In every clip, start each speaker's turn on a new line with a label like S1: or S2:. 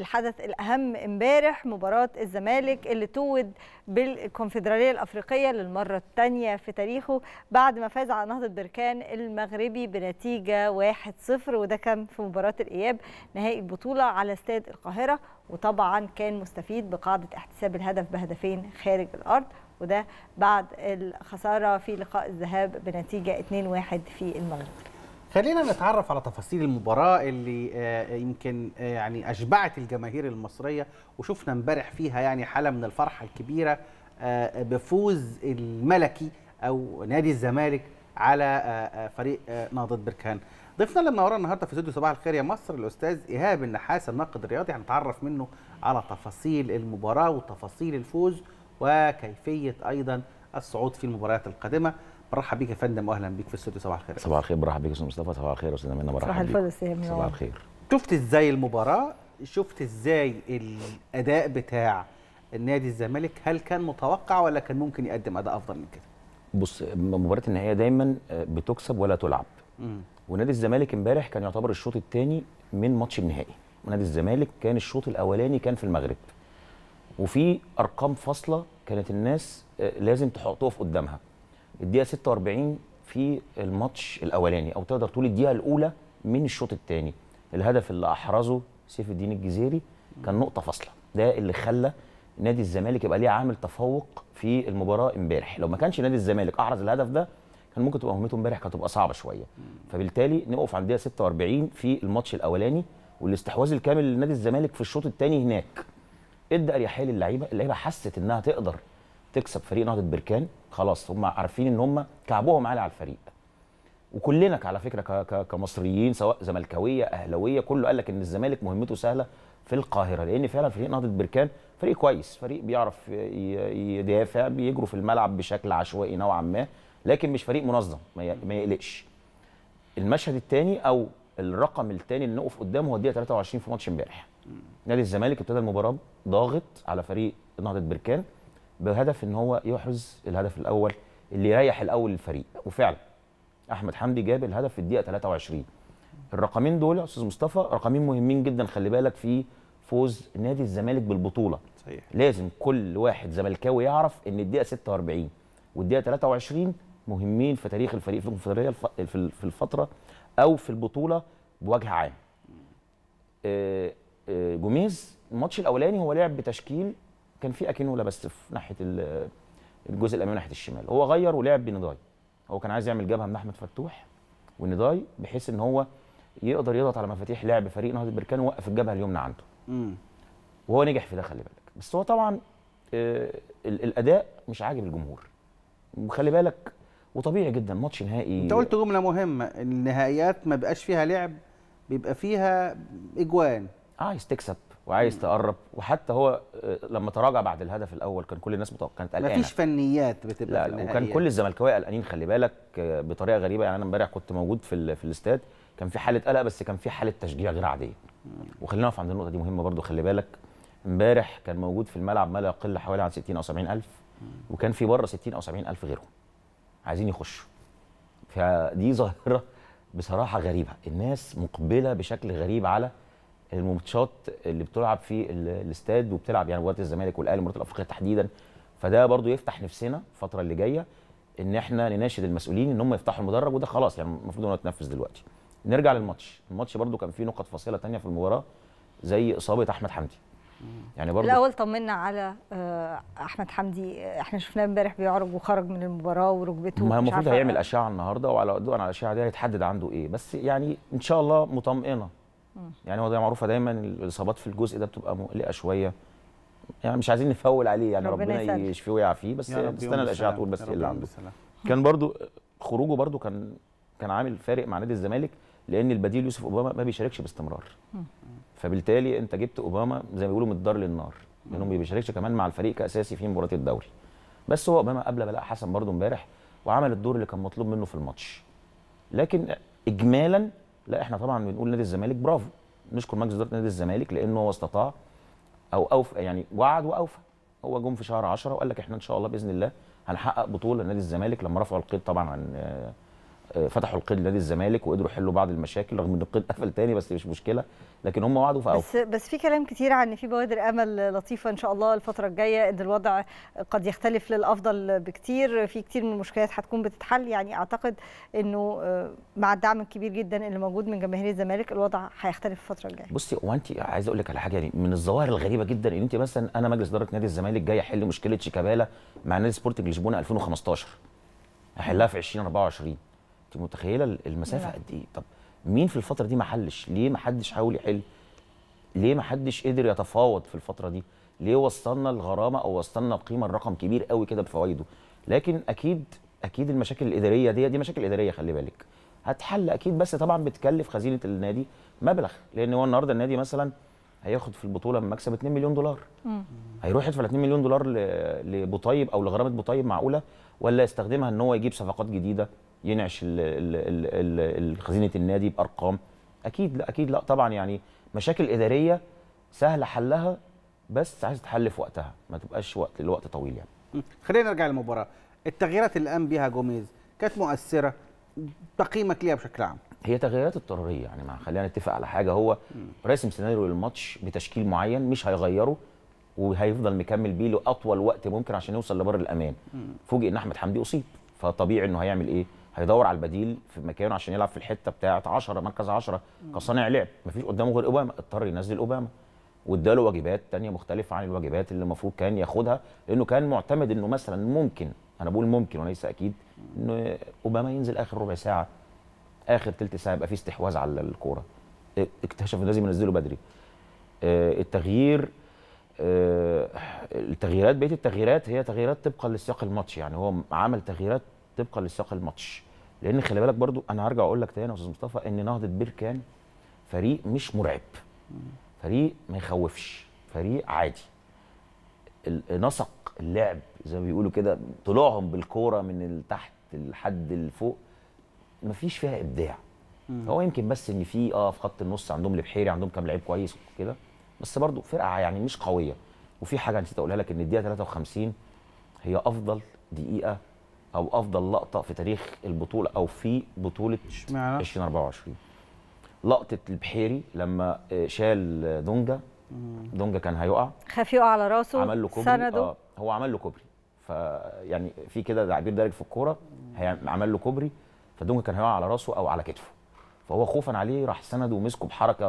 S1: الحدث الأهم امبارح مباراة الزمالك اللي توج بالكونفدرالية الأفريقية للمرة الثانية في تاريخه بعد ما فاز على نهضة بركان المغربي بنتيجة 1-0 وده كان في مباراة الإياب نهائي البطولة على استاد القاهرة وطبعا كان مستفيد بقاعدة احتساب الهدف بهدفين خارج الأرض وده بعد الخسارة في لقاء الذهاب بنتيجة 2-1 في المغرب
S2: خلينا نتعرف على تفاصيل المباراة اللي آه، يمكن آه، يعني أشبعت الجماهير المصرية وشفنا امبارح فيها يعني حالة من الفرحة الكبيرة آه، بفوز الملكي أو نادي الزمالك على فريق نهضة بركان. ضيفنا لما ورا النهارده في استوديو صباح الخير يا مصر الأستاذ إيهاب النحاس الناقد الرياضي هنتعرف منه على تفاصيل المباراة وتفاصيل الفوز وكيفية أيضا الصعود في المباريات القادمة. مرحبا بك يا فندم واهلا بيك في الاستوديو صباح الخير صباح الخير
S3: مرحبا بك يا استاذ مصطفى صباح الخير استاذ منى مرحبا صباح الفل صباح الخير
S2: شفت ازاي المباراه شفت ازاي الاداء بتاع النادي الزمالك هل كان متوقع ولا كان ممكن يقدم اداء افضل من كده
S3: بص مباراه النهائيه دايما آه، بتكسب ولا تلعب ونادي الزمالك امبارح كان يعتبر الشوط الثاني من ماتش النهائي ونادي الزمالك كان الشوط الاولاني كان في المغرب وفي ارقام فاصله كانت الناس آه، لازم في قدامها الدقيقه 46 في الماتش الاولاني او تقدر تقول الدقيقه الاولى من الشوط الثاني الهدف اللي احرزه سيف الدين الجزيري كان نقطه فاصله ده اللي خلى نادي الزمالك يبقى ليه عامل تفوق في المباراه امبارح لو ما كانش نادي الزمالك احرز الهدف ده كان ممكن تبقى مهمته امبارح كانت تبقى صعبه شويه فبالتالي نقف عند الدقيقه 46 في الماتش الاولاني والاستحواذ الكامل لنادي الزمالك في الشوط الثاني هناك ادى اريحيه للعيبه اللعيبه حست انها تقدر تكسب فريق نهضه بركان خلاص هم عارفين ان هم كعبهم عالي على الفريق وكلنا على فكره كمصريين سواء زملكاويه اهلاويه كله قال لك ان الزمالك مهمته سهله في القاهره لان فعلا فريق نهضه بركان فريق كويس فريق بيعرف يدافع بيجروا في الملعب بشكل عشوائي نوعا ما لكن مش فريق منظم ما يقلقش المشهد الثاني او الرقم الثاني اللي نقف قدامه هو الدقيقه 23 في ماتش امبارح نادي الزمالك ابتدى المباراه ضاغط على فريق نهضه بركان بهدف ان هو يحرز الهدف الاول اللي يريح الاول الفريق وفعلا احمد حمدي جاب الهدف في الدقيقه 23 الرقمين دول يا استاذ مصطفى رقمين مهمين جدا خلي بالك في فوز نادي الزمالك بالبطوله صحيح. لازم كل واحد زملكاوي يعرف ان الدقيقه 46 والدقيقه 23 مهمين في تاريخ الفريق في الكونفدراليه في الفتره او في البطوله بوجه عام آه، آه، جوميز الماتش الاولاني هو لعب بتشكيل كان في اكينولا بس في ناحيه الجزء الامامي ناحيه الشمال هو غير ولعب بنضاي هو كان عايز يعمل جبهه من احمد فتوح ونضاي بحيث ان هو يقدر يضغط على مفاتيح لعب فريق نهضه البركان ووقف الجبهه اليمنى عنده مم. وهو نجح في ده خلي بالك بس هو طبعا آه الاداء مش عاجب الجمهور وخلي بالك وطبيعي جدا ماتش نهائي انت قلت
S2: جمله مهمه النهائيات ما بقاش فيها لعب بيبقى فيها اجوان عايز آه، تكسب
S3: وعايز تقرب وحتى هو آه، لما تراجع بعد الهدف الاول كان كل الناس متوقع كانت قلقانه مفيش
S2: فنيات بتبقى لا, لا وكان كل
S3: الزملكاويه قلقانين خلي بالك آه، بطريقه غريبه يعني انا امبارح كنت موجود في في الاستاد كان في حاله قلق بس كان في حاله تشجيع غير عاديه وخلينا نقف عند النقطه دي مهمه برضو خلي بالك امبارح كان موجود في الملعب ما لا يقل حوالي عن 60 او 70 الف وكان في بره 60 او 70 الف غيرهم عايزين يخشوا فدي ظاهره بصراحه غريبه الناس مقبله بشكل غريب على الماتشات اللي بتلعب في الاستاد وبتلعب يعني وقت الزمالك والاهلي ومرات الافريقيه تحديدا فده برضو يفتح نفسنا الفتره اللي جايه ان احنا نناشد المسؤولين ان هم يفتحوا المدرج وده خلاص يعني المفروض انه يتنفذ دلوقتي نرجع للماتش الماتش برضو كان فيه نقط فاصله ثانيه في المباراه زي اصابه احمد حمدي يعني برضو الاول
S1: طمنا على آه، احمد حمدي احنا شفناه امبارح بيعرج وخرج من المباراه وركبته ما المفروض هيعمل اشعه
S3: النهارده وعلى ضوء على الاشعه دي هيتحدد عنده ايه بس يعني ان شاء الله مطمئنه يعني هو معروفه دايما الاصابات في الجزء ده بتبقى مقلقه شويه يعني مش عايزين نفول عليه يعني ربنا, ربنا يشفيه ويعافيه بس استنى الاشعه تقول بس ايه اللي عنده كان برضو خروجه برضو كان كان عامل فارق مع نادي الزمالك لان البديل يوسف اوباما ما بيشاركش باستمرار فبالتالي انت جبت اوباما زي ما بيقولوا من الدار للنار لانه ما بيشاركش كمان مع الفريق كاساسي في مباراه الدوري بس هو اوباما قبل بلاء حسن برضو امبارح وعمل الدور اللي كان مطلوب منه في الماتش لكن اجمالا لا احنا طبعا بنقول نادي الزمالك برافو نشكر مجلس اداره نادي الزمالك لانه هو استطاع او اوفى يعني وعد واوفى هو جم في شهر 10 وقال لك احنا ان شاء الله باذن الله هنحقق بطوله نادي الزمالك لما رفعوا القيد طبعا عن آه، فتحوا القيد لنادي الزمالك وقدروا يحلوا بعض المشاكل رغم ان القيد قفل تاني بس مش مشكله لكن هم وعدوا في بس
S1: بس في كلام كتير عن ان في بوادر امل لطيفه ان شاء الله الفتره الجايه ان الوضع قد يختلف للافضل بكتير في كتير من المشكلات هتكون بتتحل يعني اعتقد انه آه، مع الدعم الكبير جدا اللي موجود من جماهير الزمالك الوضع هيختلف الفتره الجايه
S3: بصي هو انت عايز اقول لك على حاجه يعني من الظواهر الغريبه جدا ان انت مثلا انا مجلس اداره نادي الزمالك جاي احل مشكله شيكابالا مع نادي سبورتنج لشبونه 2015 احلها في 2024 انت متخيله المسافه نعم. قد ايه طب مين في الفتره دي ما حلش ليه ما حدش حاول يحل ليه ما حدش قدر يتفاوض في الفتره دي ليه وصلنا الغرامه او وصلنا القيمه الرقم كبير قوي كده بفوائده لكن اكيد اكيد المشاكل الاداريه دي دي مشاكل اداريه خلي بالك هتحل اكيد بس طبعا بتكلف خزينه النادي مبلغ لان هو النهارده النادي مثلا هياخد في البطوله مكسب 2 مليون دولار مم. هيروح يدفع 2 مليون دولار لبطيب او لغرامه بطيب معقوله ولا يستخدمها ان هو يجيب صفقات جديده ينعش خزينه النادي بارقام اكيد لا اكيد لا طبعا يعني مشاكل اداريه سهل
S2: حلها بس
S3: عايز تحل في وقتها ما تبقاش وقت الوقت طويل يعني
S2: خلينا نرجع للمباراه التغييرات اللي قام بيها جوميز كانت مؤثره تقييمك ليها بشكل عام
S3: هي تغييرات اضطراريه يعني ما خلينا نتفق على حاجه هو راسم سيناريو للماتش بتشكيل معين مش هيغيره وهيفضل مكمل بيه لاطول وقت ممكن عشان يوصل لبر الامان فوجئ ان احمد حمدي اصيب فطبيعي انه هيعمل ايه هيدور على البديل في مكانه عشان يلعب في الحته بتاعه 10 مركز 10 كصانع لعب مفيش قدامه غير اوباما اضطر ينزل اوباما واداله واجبات تانية مختلفه عن الواجبات اللي المفروض كان ياخدها لانه كان معتمد انه مثلا ممكن انا بقول ممكن وليس اكيد ان اوباما ينزل اخر ربع ساعه اخر ثلث ساعه يبقى في استحواذ على الكوره إيه، اكتشف انه لازم ينزله بدري آه، التغيير آه، التغييرات بقيه التغييرات هي تغييرات طبقا لسياق الماتش يعني هو عمل تغييرات طبقا لسياق الماتش لان خلي بالك برضو انا هرجع اقول لك تاني يا استاذ مصطفى ان نهضه بيركان فريق مش مرعب فريق ما يخوفش فريق عادي نسق اللعب زي ما بيقولوا كده طلوعهم بالكوره من تحت لحد ما مفيش فيها ابداع هو يمكن بس ان في اه في خط النص عندهم البحيري عندهم كام لعيب كويس وكده بس برضو فرقه يعني مش قويه وفي حاجه نسيت اقولها لك ان الدقيقه 53 هي افضل دقيقه او افضل لقطه في تاريخ البطوله او في بطوله 2024 لقطه البحيري لما آه، شال دونجا دونجا كان هيقع
S1: خاف يقع على راسه عمل له كوبري سنده آه
S3: هو عمل له كوبري فيعني في كده تعبير دارج في الكوره عمل له كوبري فدونجا كان هيقع على راسه او على كتفه فهو خوفا عليه راح سنده ومسكه بحركه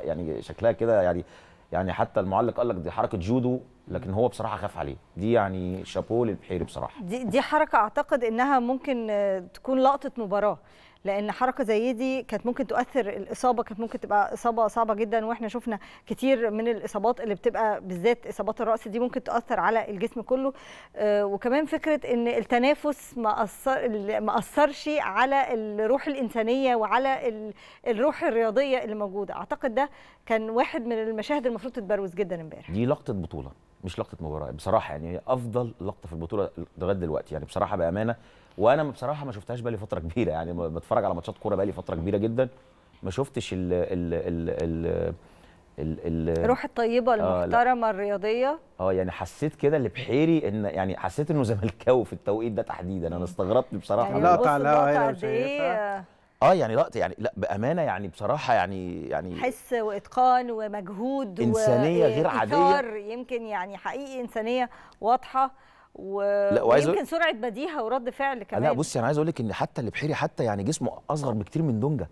S3: يعني شكلها كده يعني يعني حتى المعلق قال لك دي حركه جودو لكن هو بصراحه خاف عليه دي يعني شابوه للبحيري بصراحه
S1: دي دي حركه اعتقد انها ممكن آه، تكون لقطه مباراه لان حركه زي دي كانت ممكن تؤثر الاصابه كانت ممكن تبقى اصابه صعبه جدا واحنا شفنا كتير من الاصابات اللي بتبقى بالذات اصابات الراس دي ممكن تاثر على الجسم كله آه، وكمان فكره ان التنافس ما اثر ما اثرش على الروح الانسانيه وعلى الروح الرياضيه اللي موجوده اعتقد ده كان واحد من المشاهد المفروض تتبروز جدا امبارح
S3: دي لقطه بطوله مش لقطه مباراه بصراحه يعني هي افضل لقطه في البطوله لغايه دلوقتي يعني بصراحه بامانه وانا بصراحه ما شفتهاش بقالي فتره كبيره يعني بتفرج على ماتشات كوره بقالي فتره كبيره جدا ما شفتش ال ال ال ال ال الروح
S1: الطيبه آه، المحترمه آه الرياضيه
S3: اه يعني حسيت كده اللي بحيري ان يعني حسيت انه زملكاوي في التوقيت ده تحديدا انا استغربت بصراحه يعني لا تعالى اه يعني لا يعني لا بامانه يعني بصراحه يعني يعني
S1: حس واتقان ومجهود انسانيه و... غير عاديه يمكن يعني حقيقي انسانيه واضحه و... لا وعايز ويمكن سرعه بديهه ورد فعل كمان لا بصي
S3: انا عايز اقول لك ان حتى اللي بحيري حتى يعني جسمه اصغر بكتير من دونجا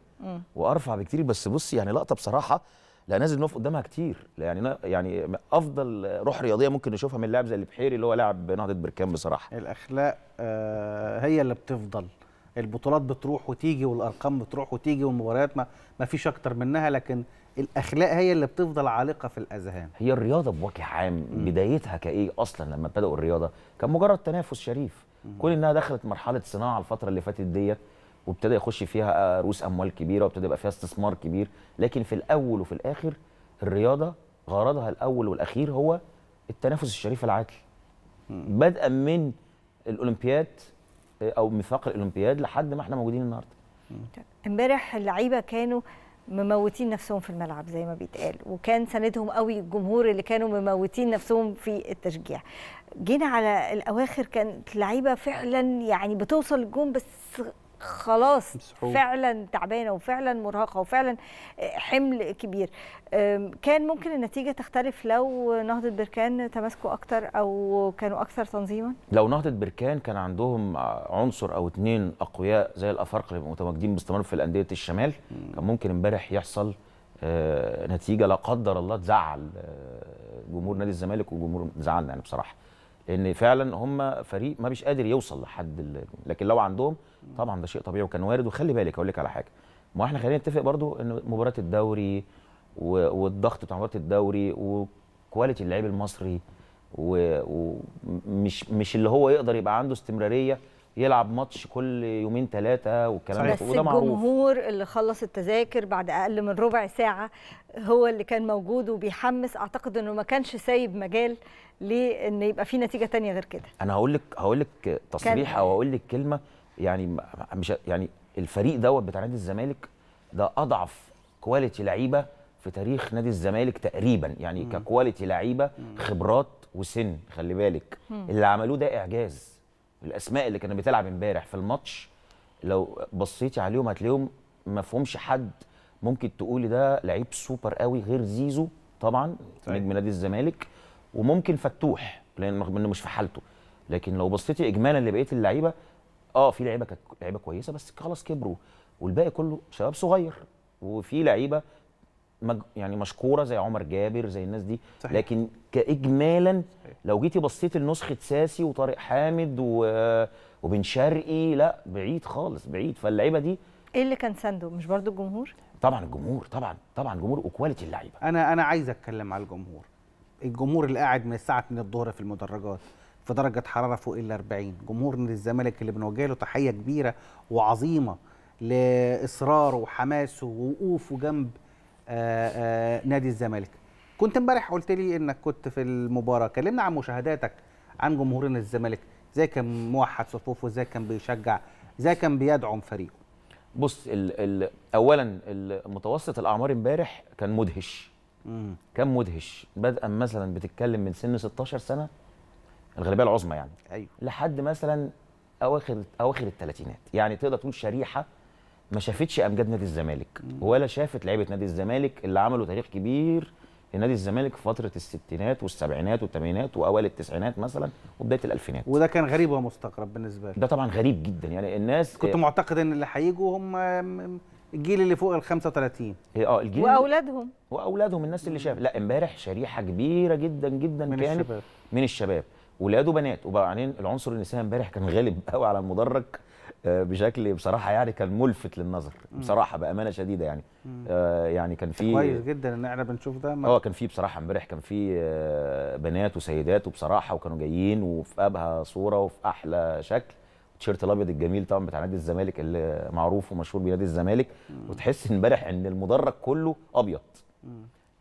S3: وارفع بكتير بس بصي يعني لقطه بصراحه لا نازل نقف قدامها كتير يعني أنا يعني افضل روح رياضيه ممكن نشوفها من لاعب زي البحيري اللي هو لاعب نهضه بركان بصراحه
S2: الاخلاق آه هي اللي بتفضل البطولات بتروح وتيجي والارقام بتروح وتيجي والمباريات ما, ما فيش اكتر منها لكن الاخلاق هي اللي بتفضل عالقه في الاذهان هي الرياضه بوجه عام م. بدايتها كايه اصلا لما بداوا الرياضه كان مجرد تنافس شريف
S3: م. كل انها دخلت مرحله صناعه الفتره اللي فاتت ديت وابتدى يخش فيها رؤوس اموال كبيره وابتدى يبقى فيها استثمار كبير لكن في الاول وفي الاخر الرياضه غرضها الاول والاخير هو التنافس الشريف العادل بدءا من الاولمبياد او ميثاق الاولمبياد لحد ما احنا موجودين النهارده
S1: امبارح اللعيبه كانوا مموتين نفسهم في الملعب زي ما بيتقال وكان سندهم قوي الجمهور اللي كانوا مموتين نفسهم في التشجيع جينا على الاواخر كانت اللعيبه فعلا يعني بتوصل الجون بس خلاص مسحوب. فعلا تعبانه وفعلا مرهقه وفعلا آه، حمل كبير كان ممكن النتيجه تختلف لو نهضه بركان تماسكوا اكتر او كانوا اكثر تنظيما
S3: لو نهضه بركان كان عندهم عنصر او اتنين اقوياء زي الافارقه اللي متواجدين باستمرار في الانديه الشمال كان ممكن امبارح يحصل آه، نتيجه لا قدر الله تزعل آه، جمهور نادي الزمالك وجمهور زعلنا يعني بصراحه لان فعلا هم فريق ما بيش قادر يوصل لحد ال... لكن لو عندهم طبعا ده شيء طبيعي وكان وارد وخلي بالك اقول لك على حاجه ما احنا خلينا نتفق برضو ان مباراه الدوري و... والضغط بتاع مباراه الدوري وكواليتي اللعيب المصري ومش و... مش اللي هو يقدر يبقى عنده استمراريه يلعب ماتش كل يومين ثلاثه والكلام ده وده معروف بس
S1: الجمهور اللي خلص التذاكر بعد اقل من ربع ساعه هو اللي كان موجود وبيحمس اعتقد انه ما كانش سايب مجال لان يبقى في نتيجه ثانيه غير كده
S3: انا هقول لك هقول لك تصريح او هقول لك كلمه يعني مش يعني الفريق دوت بتاع نادي الزمالك ده اضعف كواليتي لعيبه في تاريخ نادي الزمالك تقريبا يعني ككواليتي لعيبه خبرات وسن خلي بالك اللي عملوه ده اعجاز الاسماء اللي كانت بتلعب امبارح في الماتش لو بصيتي عليهم هتلاقيهم ما فيهمش حد ممكن تقولي ده لعيب سوبر قوي غير زيزو طبعا نجم نادي الزمالك وممكن فتوح لان رغم انه مش في حالته لكن لو بصيتي اجمالا لبقيه اللعيبه اه في لعيبه كانت لعيبه كويسه بس خلاص كبروا والباقي كله شباب صغير وفي لعيبه مج... يعني مشكوره زي عمر جابر زي الناس دي صحيح. لكن كاجمالا لو جيتي بصيتي لنسخه ساسي وطارق حامد و... وبن شرقي لا بعيد خالص بعيد فاللعيبه دي
S1: ايه اللي كان سنده مش برضو الجمهور
S2: طبعا الجمهور طبعا طبعا الجمهور وكواليتي اللعيبه انا انا عايز اتكلم على الجمهور الجمهور اللي قاعد من الساعه 2 الظهر في المدرجات في درجه حراره فوق ال 40 جمهور نادي الزمالك اللي بنوجه له تحيه كبيره وعظيمه لاصراره وحماسه ووقوفه جنب آه، آه، نادي الزمالك كنت امبارح قلت لي انك كنت في المباراه كلمنا عن مشاهداتك عن جمهور نادي الزمالك ازاي كان موحد صفوفه ازاي كان بيشجع ازاي كان بيدعم فريقه
S3: بص الـ الـ اولا متوسط الاعمار امبارح كان مدهش مم. كان مدهش بدءا مثلا بتتكلم من سن 16 سنه الغالبيه العظمى يعني أيوه. لحد مثلا اواخر اواخر الثلاثينات يعني تقدر تقول شريحه ما شافتش امجاد نادي الزمالك ولا شافت لعيبه نادي الزمالك اللي عملوا تاريخ كبير لنادي الزمالك في فتره الستينات والسبعينات والثمانينات واوائل التسعينات مثلا وبدايه الالفينات
S2: وده كان غريب ومستغرب بالنسبه لي ده طبعا
S3: غريب جدا يعني الناس كنت آه، معتقد
S2: ان اللي هيجوا هم الجيل
S3: اللي فوق ال 35 اه الجيل واولادهم واولادهم الناس اللي شاف لا امبارح شريحه كبيره جدا جدا من كانت الشباب. من الشباب ولاد وبنات وبعدين العنصر النسائي امبارح كان غالب قوي على المدرج آه، بشكل بصراحه يعني كان ملفت للنظر بصراحه بامانه شديده يعني آه، يعني كان في كويس
S2: جدا ان احنا بنشوف ده اه
S3: كان في بصراحه امبارح كان في آه، بنات وسيدات وبصراحه وكانوا جايين وفي ابهى صوره وفي احلى شكل التيشيرت الابيض الجميل طبعا بتاع نادي الزمالك اللي معروف ومشهور بنادي الزمالك وتحس امبارح ان المدرج كله ابيض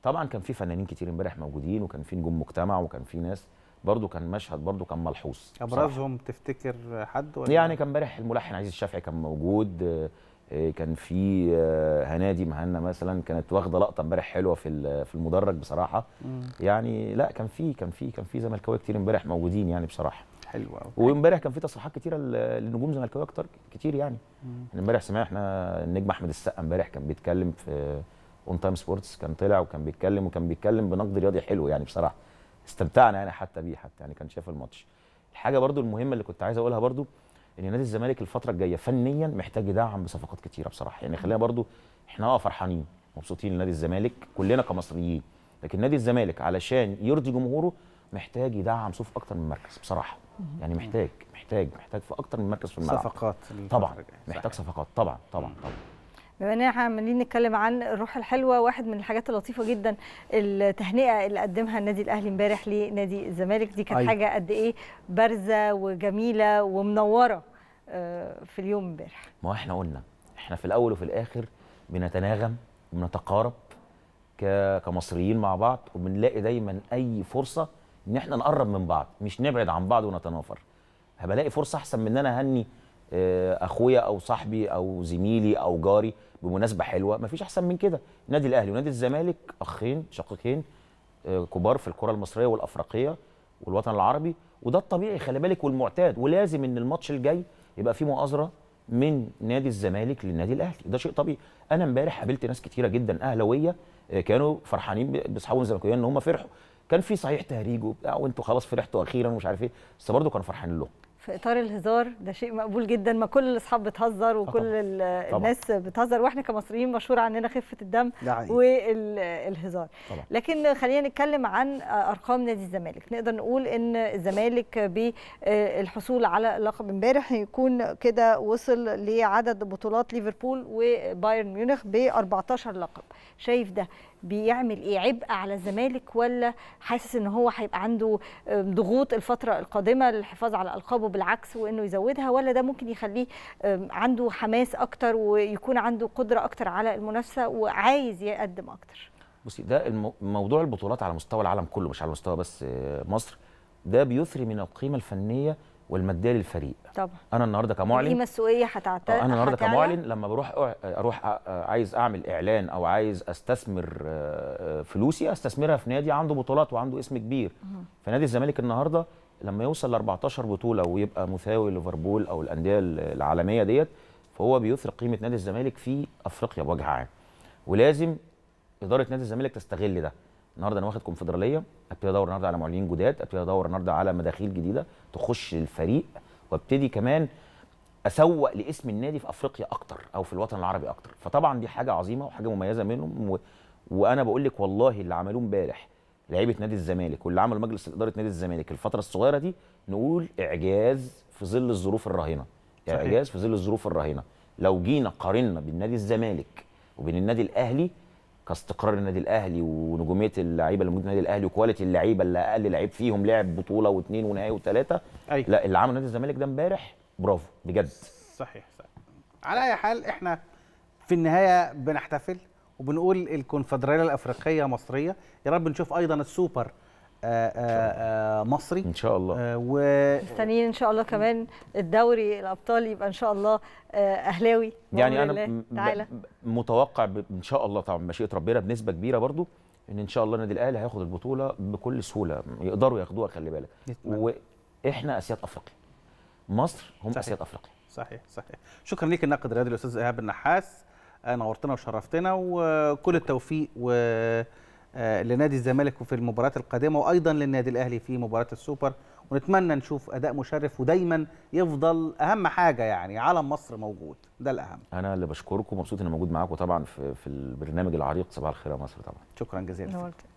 S3: طبعا كان في فنانين كتير امبارح موجودين وكان في نجوم مجتمع وكان في ناس برضه كان مشهد برضه كان ملحوظ ابرزهم
S2: بصراحة. تفتكر حد ولا
S3: يعني كان امبارح الملحن عزيز الشافعي كان موجود آه، آه، كان في آه، هنادي مهنا مثلا كانت واخده لقطه امبارح حلوه في في المدرج بصراحه مم. يعني لا كان في كان في كان في زملكاويه كتير امبارح موجودين يعني بصراحه حلو قوي وامبارح كان في تصريحات كتيره لنجوم زملكاويه اكتر كتير يعني. يعني امبارح سمعنا احنا النجم احمد السقا امبارح كان بيتكلم في اون تايم سبورتس كان طلع وكان بيتكلم وكان بيتكلم بنقد رياضي حلو يعني بصراحه استمتعنا يعني حتى بيه حتى يعني كان شايف الماتش الحاجه برضو المهمه اللي كنت عايز اقولها برضو ان نادي الزمالك الفتره الجايه فنيا محتاج يدعم بصفقات كتيره بصراحه يعني خلينا برضو احنا اه فرحانين مبسوطين لنادي الزمالك كلنا كمصريين لكن نادي الزمالك علشان يرضي جمهوره محتاج يدعم صوف اكتر من مركز بصراحه يعني محتاج محتاج محتاج في اكتر من مركز في الملعب صفقات طبعا محتاج صفقات طبعا طبعا طبعا
S1: بما اننا عمالين نتكلم عن الروح الحلوه واحد من الحاجات اللطيفه جدا التهنئه اللي قدمها النادي الاهلي امبارح لنادي الزمالك دي كانت أيوة. حاجه قد ايه بارزه وجميله ومنوره آه، في اليوم امبارح
S3: ما احنا قلنا احنا في الاول وفي الاخر بنتناغم وبنتقارب كمصريين مع بعض وبنلاقي دايما اي فرصه ان احنا نقرب من بعض مش نبعد عن بعض ونتنافر هبلاقي فرصه احسن من ان انا اهني آه، اخويا او صاحبي او زميلي او جاري بمناسبه حلوه مفيش احسن من كده نادي الاهلي ونادي الزمالك اخين شقيقين آه، كبار في الكره المصريه والافريقيه والوطن العربي وده الطبيعي خلي بالك والمعتاد ولازم ان الماتش الجاي يبقى فيه مؤازره من نادي الزمالك للنادي الاهلي ده شيء طبيعي انا امبارح قابلت ناس كتيره جدا اهلاويه آه، كانوا فرحانين باصحابهم الزملكاويين ان هم فرحوا كان في صحيح تهريج وبتاع وانتوا خلاص فرحتوا اخيرا ومش عارف ايه بس برضه كانوا فرحانين لهم
S1: في اطار الهزار ده شيء مقبول جدا ما كل الاصحاب بتهزر آه، وكل طبعا. طبعا. الناس بتهزر واحنا كمصريين مشهور عننا خفه الدم والهزار طبعا. لكن خلينا نتكلم عن ارقام نادي الزمالك نقدر نقول ان الزمالك بالحصول آه، على لقب امبارح يكون كده وصل لعدد بطولات ليفربول وبايرن ميونخ ب 14 لقب شايف ده بيعمل ايه عبء على الزمالك ولا حاسس ان هو هيبقى عنده ضغوط الفتره القادمه للحفاظ على القابه بالعكس وانه يزودها ولا ده ممكن يخليه عنده حماس اكتر ويكون عنده قدره اكتر على المنافسه وعايز يقدم اكتر
S3: بصي ده موضوع البطولات على مستوى العالم كله مش على مستوى بس آه، مصر ده بيثري من القيمه الفنيه والماديه للفريق طبعا انا النهارده كمعلن القيمه
S1: مسؤوليه هتعتمد آه، انا النهارده كمعلن
S3: لما بروح اروح عايز اعمل اعلان او عايز استثمر آه، آه، فلوسي استثمرها في نادي عنده بطولات وعنده اسم كبير فنادي الزمالك النهارده لما يوصل ل 14 بطوله ويبقى مساوي ليفربول او الانديه العالميه ديت فهو بيثرق قيمه نادي الزمالك في افريقيا بوجه عام ولازم اداره نادي الزمالك تستغل ده النهارده انا واخد كونفدراليه ابتدي ادور النهارده على معلنين جداد ابتدي ادور النهارده على مداخيل جديده تخش الفريق وابتدي كمان اسوق لاسم النادي في افريقيا اكتر او في الوطن العربي اكتر فطبعا دي حاجه عظيمه وحاجه مميزه منهم و... وانا بقول لك والله اللي عملوه امبارح لعيبه نادي الزمالك واللي عمله مجلس اداره نادي الزمالك الفتره الصغيره دي نقول اعجاز في ظل الظروف الراهنه صحيح. اعجاز في ظل الظروف الراهنه لو جينا قارنا بين نادي الزمالك وبين النادي الاهلي كاستقرار النادي الاهلي ونجوميه اللعيبه اللي موجوده في النادي الاهلي وكواليتي اللعيبه اللي اقل لعيب فيهم لعب بطوله واثنين ونهائي وثلاثه أيوة. لا اللي عمله نادي الزمالك ده امبارح برافو بجد صحيح, صحيح.
S2: على اي حال احنا في النهايه بنحتفل وبنقول الكونفدراليه الافريقيه مصريه يا رب نشوف ايضا السوبر آه، آه، آه، مصري ان شاء الله و مستنيين
S1: ان شاء الله كمان الدوري الابطال يبقى ان شاء الله اهلاوي يعني انا تعالى.
S3: متوقع ان شاء الله طبعا مشيئه ربنا بنسبه كبيره برضو ان ان شاء الله النادي الاهلي هياخد البطوله بكل سهوله يقدروا ياخدوها خلي بالك واحنا اسياد افريقيا مصر
S2: هم اسياد افريقيا صحيح صحيح شكرا ليك الناقد الرياضي الاستاذ ايهاب النحاس نورتنا وشرفتنا وكل التوفيق و آه، لنادي الزمالك وفي المباريات القادمه وايضا للنادي الاهلي في مباراه السوبر ونتمنى نشوف اداء مشرف ودايما يفضل اهم حاجه يعني علم مصر موجود ده الاهم
S3: انا اللي بشكركم مبسوط اني موجود معاكم طبعا في في البرنامج العريق صباح الخير يا مصر طبعا شكرا جزيلا